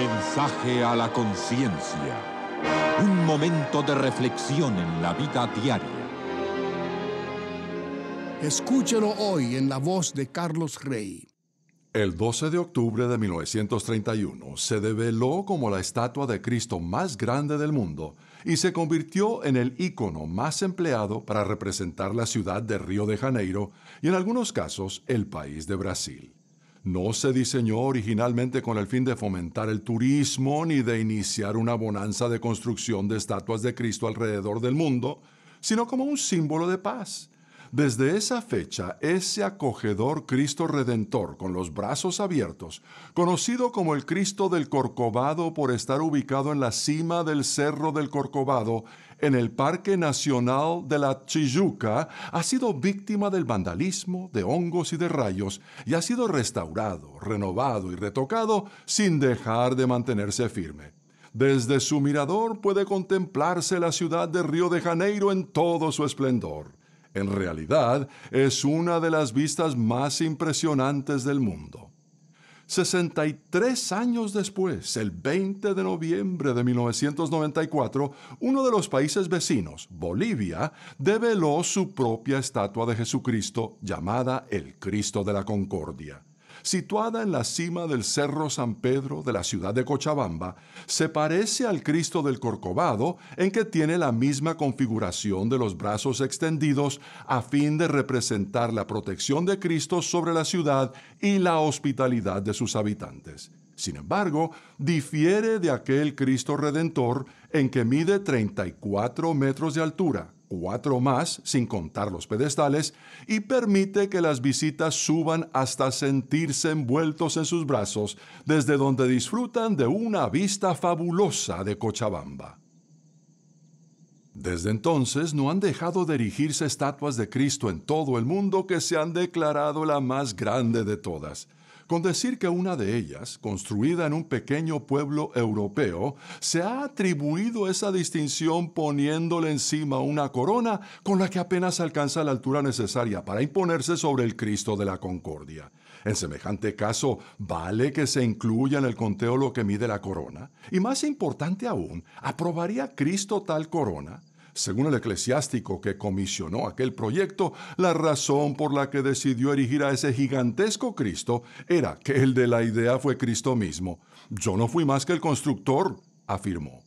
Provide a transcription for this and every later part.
Mensaje a la conciencia. Un momento de reflexión en la vida diaria. Escúchelo hoy en la voz de Carlos Rey. El 12 de octubre de 1931 se develó como la estatua de Cristo más grande del mundo y se convirtió en el icono más empleado para representar la ciudad de Río de Janeiro y en algunos casos el país de Brasil no se diseñó originalmente con el fin de fomentar el turismo ni de iniciar una bonanza de construcción de estatuas de Cristo alrededor del mundo, sino como un símbolo de paz desde esa fecha, ese acogedor Cristo Redentor con los brazos abiertos, conocido como el Cristo del Corcovado por estar ubicado en la cima del Cerro del Corcovado, en el Parque Nacional de la Chiyuca, ha sido víctima del vandalismo, de hongos y de rayos, y ha sido restaurado, renovado y retocado sin dejar de mantenerse firme. Desde su mirador puede contemplarse la ciudad de Río de Janeiro en todo su esplendor. En realidad, es una de las vistas más impresionantes del mundo. 63 años después, el 20 de noviembre de 1994, uno de los países vecinos, Bolivia, develó su propia estatua de Jesucristo llamada el Cristo de la Concordia situada en la cima del Cerro San Pedro de la ciudad de Cochabamba, se parece al Cristo del Corcovado en que tiene la misma configuración de los brazos extendidos a fin de representar la protección de Cristo sobre la ciudad y la hospitalidad de sus habitantes. Sin embargo, difiere de aquel Cristo Redentor en que mide 34 metros de altura cuatro más, sin contar los pedestales, y permite que las visitas suban hasta sentirse envueltos en sus brazos, desde donde disfrutan de una vista fabulosa de Cochabamba. Desde entonces no han dejado de erigirse estatuas de Cristo en todo el mundo que se han declarado la más grande de todas con decir que una de ellas, construida en un pequeño pueblo europeo, se ha atribuido esa distinción poniéndole encima una corona con la que apenas alcanza la altura necesaria para imponerse sobre el Cristo de la Concordia. En semejante caso, ¿vale que se incluya en el conteo lo que mide la corona? Y más importante aún, ¿aprobaría Cristo tal corona? Según el eclesiástico que comisionó aquel proyecto, la razón por la que decidió erigir a ese gigantesco Cristo era que el de la idea fue Cristo mismo. Yo no fui más que el constructor, afirmó.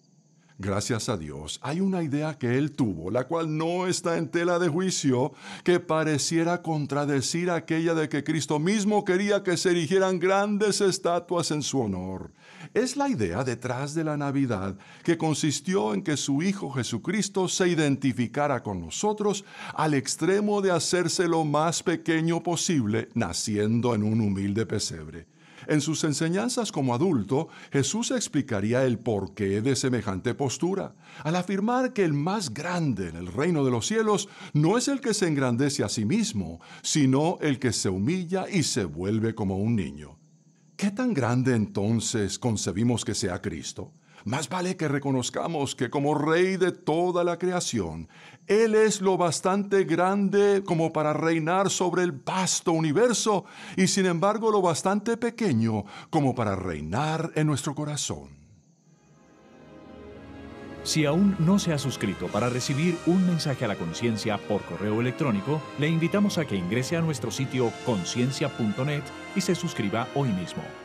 Gracias a Dios, hay una idea que él tuvo, la cual no está en tela de juicio, que pareciera contradecir aquella de que Cristo mismo quería que se erigieran grandes estatuas en su honor. Es la idea detrás de la Navidad, que consistió en que su Hijo Jesucristo se identificara con nosotros al extremo de hacerse lo más pequeño posible, naciendo en un humilde pesebre. En sus enseñanzas como adulto, Jesús explicaría el porqué de semejante postura, al afirmar que el más grande en el reino de los cielos no es el que se engrandece a sí mismo, sino el que se humilla y se vuelve como un niño. ¿Qué tan grande entonces concebimos que sea Cristo? Más vale que reconozcamos que como Rey de toda la creación, Él es lo bastante grande como para reinar sobre el vasto universo y sin embargo lo bastante pequeño como para reinar en nuestro corazón. Si aún no se ha suscrito para recibir un mensaje a la conciencia por correo electrónico, le invitamos a que ingrese a nuestro sitio conciencia.net y se suscriba hoy mismo.